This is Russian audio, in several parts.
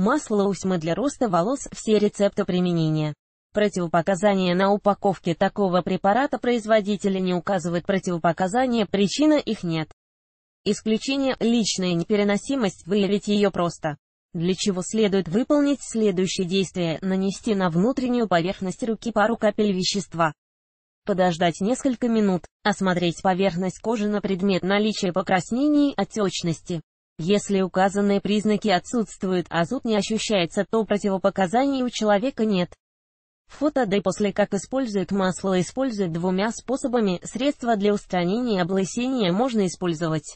Масло усьмы для роста волос все рецепты применения. Противопоказания на упаковке такого препарата производителя не указывают противопоказания, причина их нет. Исключение – личная непереносимость, выявить ее просто. Для чего следует выполнить следующее действие – нанести на внутреннюю поверхность руки пару капель вещества. Подождать несколько минут, осмотреть поверхность кожи на предмет наличия покраснений, отечности. Если указанные признаки отсутствуют, а зуд не ощущается, то противопоказаний у человека нет. Фото Д после как используют масло используют двумя способами, средства для устранения облысения можно использовать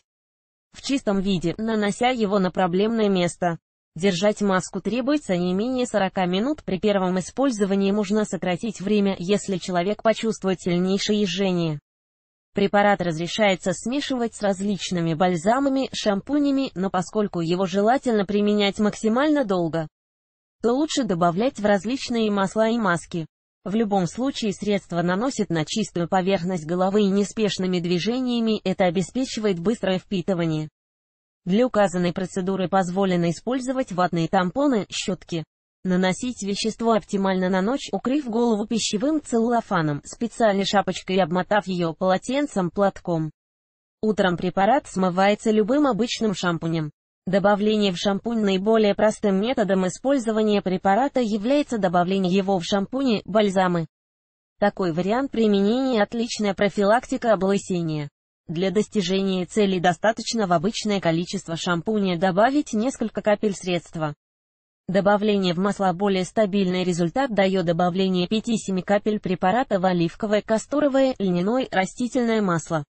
в чистом виде, нанося его на проблемное место. Держать маску требуется не менее 40 минут, при первом использовании можно сократить время, если человек почувствует сильнейшее жжение. Препарат разрешается смешивать с различными бальзамами, шампунями, но поскольку его желательно применять максимально долго, то лучше добавлять в различные масла и маски. В любом случае средство наносит на чистую поверхность головы и неспешными движениями это обеспечивает быстрое впитывание. Для указанной процедуры позволено использовать ватные тампоны, щетки. Наносить вещество оптимально на ночь, укрыв голову пищевым целлофаном, специальной шапочкой и обмотав ее полотенцем, платком. Утром препарат смывается любым обычным шампунем. Добавление в шампунь наиболее простым методом использования препарата является добавление его в шампуни, бальзамы. Такой вариант применения – отличная профилактика облысения. Для достижения цели достаточно в обычное количество шампуня добавить несколько капель средства. Добавление в масло более стабильный результат дает добавление 5-7 капель препарата в оливковое, касторовое, льняное, растительное масло.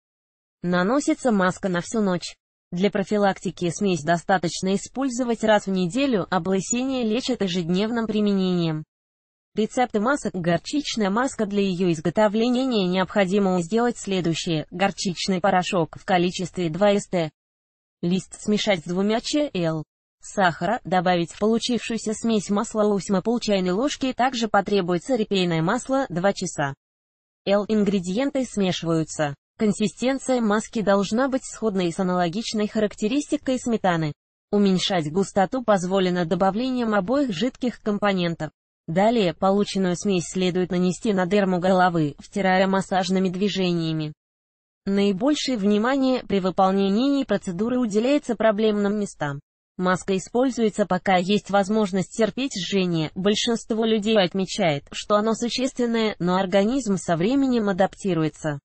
Наносится маска на всю ночь. Для профилактики смесь достаточно использовать раз в неделю, а облысение лечат ежедневным применением. Рецепты масок Горчичная маска для ее изготовления необходимо сделать следующее. Горчичный порошок в количестве 2 ст. Лист смешать с двумя ч. л сахара, добавить в получившуюся смесь масла лусьма пол чайной ложки, также потребуется репейное масло 2 часа. Л Ингредиенты смешиваются. Консистенция маски должна быть сходной с аналогичной характеристикой сметаны. Уменьшать густоту позволено добавлением обоих жидких компонентов. Далее полученную смесь следует нанести на дерму головы, втирая массажными движениями. Наибольшее внимание при выполнении процедуры уделяется проблемным местам. Маска используется пока есть возможность терпеть жжение, большинство людей отмечает, что оно существенное, но организм со временем адаптируется.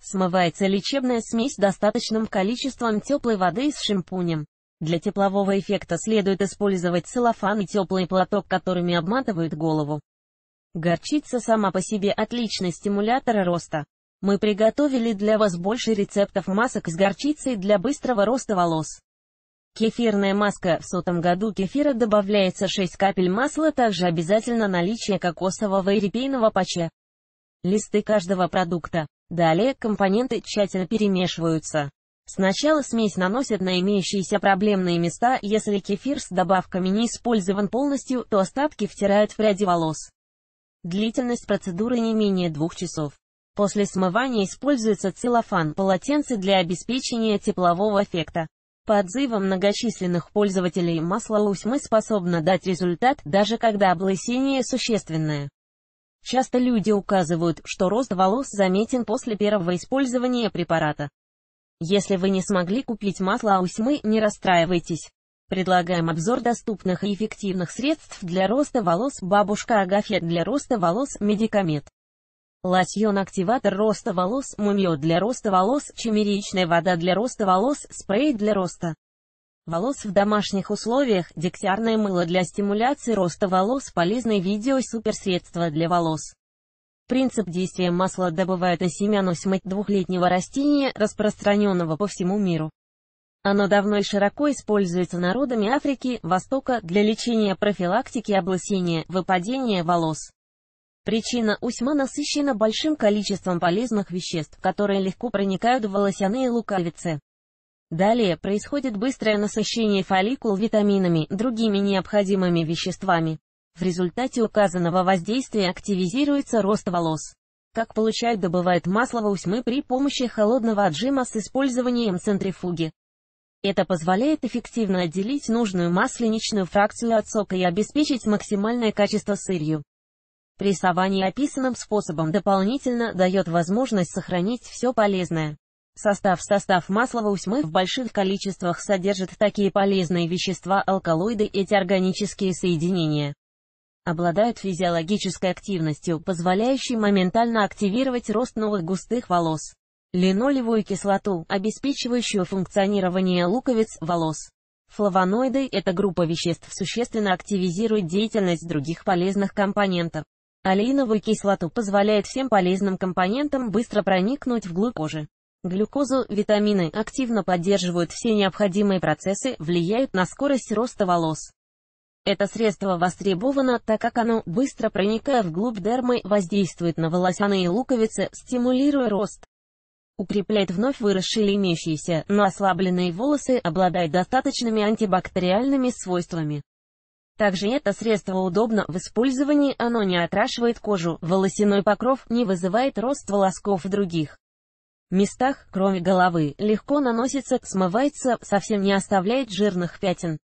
Смывается лечебная смесь достаточным количеством теплой воды с шампунем. Для теплового эффекта следует использовать целлофан и теплый платок, которыми обматывают голову. Горчица сама по себе отличный стимулятор роста. Мы приготовили для вас больше рецептов масок с горчицей для быстрого роста волос. Кефирная маска. В сотом году кефира добавляется 6 капель масла, также обязательно наличие кокосового и репейного пача. Листы каждого продукта. Далее компоненты тщательно перемешиваются. Сначала смесь наносят на имеющиеся проблемные места, если кефир с добавками не использован полностью, то остатки втирают в ряде волос. Длительность процедуры не менее двух часов. После смывания используется целлофан, полотенце для обеспечения теплового эффекта. По отзывам многочисленных пользователей масло лусьмы способно дать результат, даже когда облысение существенное. Часто люди указывают, что рост волос заметен после первого использования препарата. Если вы не смогли купить масло аусьмы, не расстраивайтесь. Предлагаем обзор доступных и эффективных средств для роста волос «Бабушка Агафья» для роста волос «Медикамет». Лосьон-активатор роста волос, мумио для роста волос, чемеричная вода для роста волос, спрей для роста волос в домашних условиях, дегтярное мыло для стимуляции роста волос, полезное видео суперсредство для волос. Принцип действия масла добывают из семян усьмы двухлетнего растения, распространенного по всему миру. Оно давно и широко используется народами Африки, Востока, для лечения профилактики облысения, выпадения волос. Причина усьма насыщена большим количеством полезных веществ, которые легко проникают в волосяные лукавицы. Далее происходит быстрое насыщение фолликул витаминами, другими необходимыми веществами. В результате указанного воздействия активизируется рост волос. Как получают добывает масло усьмы при помощи холодного отжима с использованием центрифуги. Это позволяет эффективно отделить нужную масленичную фракцию от сока и обеспечить максимальное качество сырью. Прессование описанным способом дополнительно дает возможность сохранить все полезное. Состав Состав масла усьмы в больших количествах содержит такие полезные вещества алкалоиды эти органические соединения обладают физиологической активностью, позволяющей моментально активировать рост новых густых волос. Линолевую кислоту, обеспечивающую функционирование луковиц волос. Флавоноиды – эта группа веществ существенно активизирует деятельность других полезных компонентов. Алеиновую кислоту позволяет всем полезным компонентам быстро проникнуть вглубь кожи. Глюкозу, витамины активно поддерживают все необходимые процессы, влияют на скорость роста волос. Это средство востребовано, так как оно, быстро проникая вглубь дермы, воздействует на волосяные луковицы, стимулируя рост. Укрепляет вновь выросшие или имеющиеся, но ослабленные волосы, обладает достаточными антибактериальными свойствами. Также это средство удобно в использовании, оно не отрашивает кожу, волосяной покров не вызывает рост волосков в других местах, кроме головы, легко наносится, смывается, совсем не оставляет жирных пятен.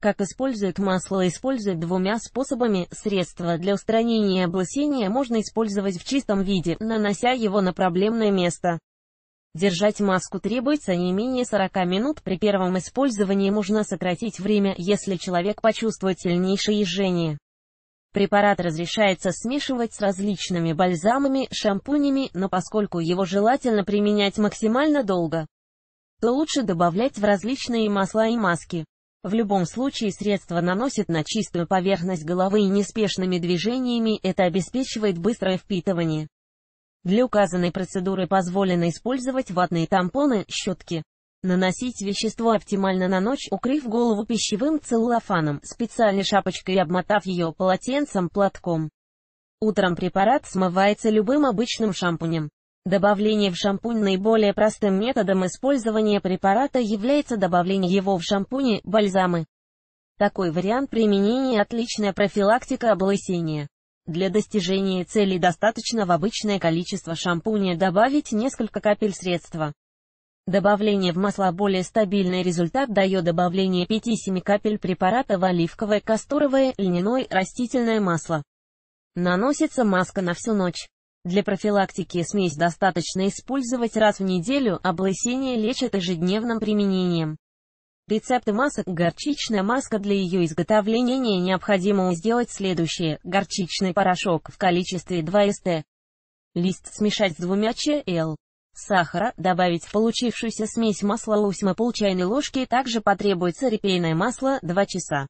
Как используют масло использует двумя способами. Средство для устранения облысения можно использовать в чистом виде, нанося его на проблемное место. Держать маску требуется не менее 40 минут. При первом использовании можно сократить время, если человек почувствует сильнейшее жжение. Препарат разрешается смешивать с различными бальзамами, шампунями, но поскольку его желательно применять максимально долго, то лучше добавлять в различные масла и маски. В любом случае средство наносит на чистую поверхность головы и неспешными движениями это обеспечивает быстрое впитывание. Для указанной процедуры позволено использовать ватные тампоны, щетки. Наносить вещество оптимально на ночь, укрыв голову пищевым целлофаном, специальной шапочкой и обмотав ее полотенцем, платком. Утром препарат смывается любым обычным шампунем. Добавление в шампунь наиболее простым методом использования препарата является добавление его в шампуни, бальзамы. Такой вариант применения – отличная профилактика облысения. Для достижения цели достаточно в обычное количество шампуня добавить несколько капель средства. Добавление в масло более стабильный результат дает добавление 5-7 капель препарата в оливковое, касторовое, льняное, растительное масло. Наносится маска на всю ночь. Для профилактики смесь достаточно использовать раз в неделю, а облысение лечат ежедневным применением. Рецепты масок. Горчичная маска для ее изготовления необходимо сделать следующее. Горчичный порошок в количестве 2 ст. Лист смешать с двумя чл. Сахара, добавить в получившуюся смесь масла лусьма пол чайной ложки, также потребуется репейное масло 2 часа.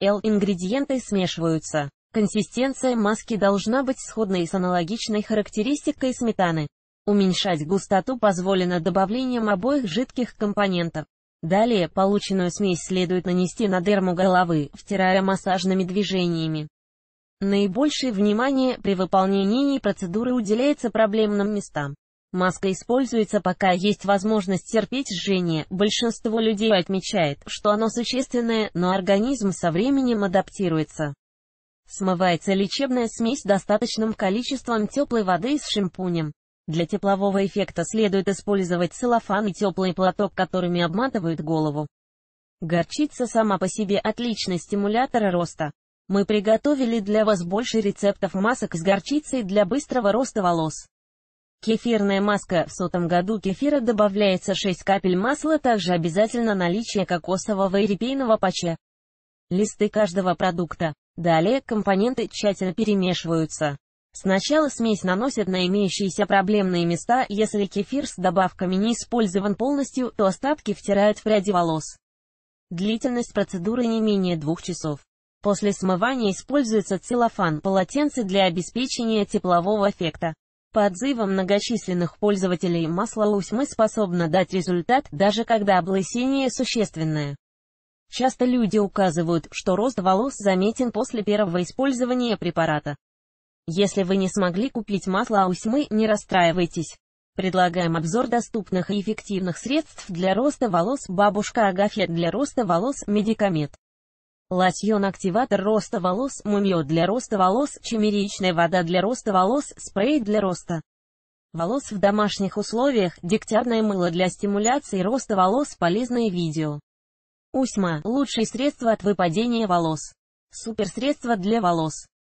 Л. Ингредиенты смешиваются. Консистенция маски должна быть сходной с аналогичной характеристикой сметаны. Уменьшать густоту позволено добавлением обоих жидких компонентов. Далее полученную смесь следует нанести на дерму головы, втирая массажными движениями. Наибольшее внимание при выполнении процедуры уделяется проблемным местам. Маска используется пока есть возможность терпеть жжение, большинство людей отмечает, что оно существенное, но организм со временем адаптируется. Смывается лечебная смесь достаточным количеством теплой воды с шампунем. Для теплового эффекта следует использовать целлофан и теплый платок, которыми обматывают голову. Горчица сама по себе отличный стимулятор роста. Мы приготовили для вас больше рецептов масок с горчицей для быстрого роста волос. Кефирная маска. В сотом году кефира добавляется 6 капель масла, также обязательно наличие кокосового и репейного пача. Листы каждого продукта. Далее компоненты тщательно перемешиваются. Сначала смесь наносят на имеющиеся проблемные места, если кефир с добавками не использован полностью, то остатки втирают в пряди волос. Длительность процедуры не менее двух часов. После смывания используется целлофан, полотенце для обеспечения теплового эффекта. По отзывам многочисленных пользователей масло лусьмы способно дать результат, даже когда облысение существенное. Часто люди указывают, что рост волос заметен после первого использования препарата. Если вы не смогли купить масло Аусьмы, не расстраивайтесь. Предлагаем обзор доступных и эффективных средств для роста волос «Бабушка Агафья» для роста волос «Медикамет». Лосьон-активатор роста волос, мумио для роста волос, чемеричная вода для роста волос, спрей для роста волос в домашних условиях, дегтярное мыло для стимуляции роста волос, полезное видео. Усьма – лучшее средство от выпадения волос. Суперсредство для волос.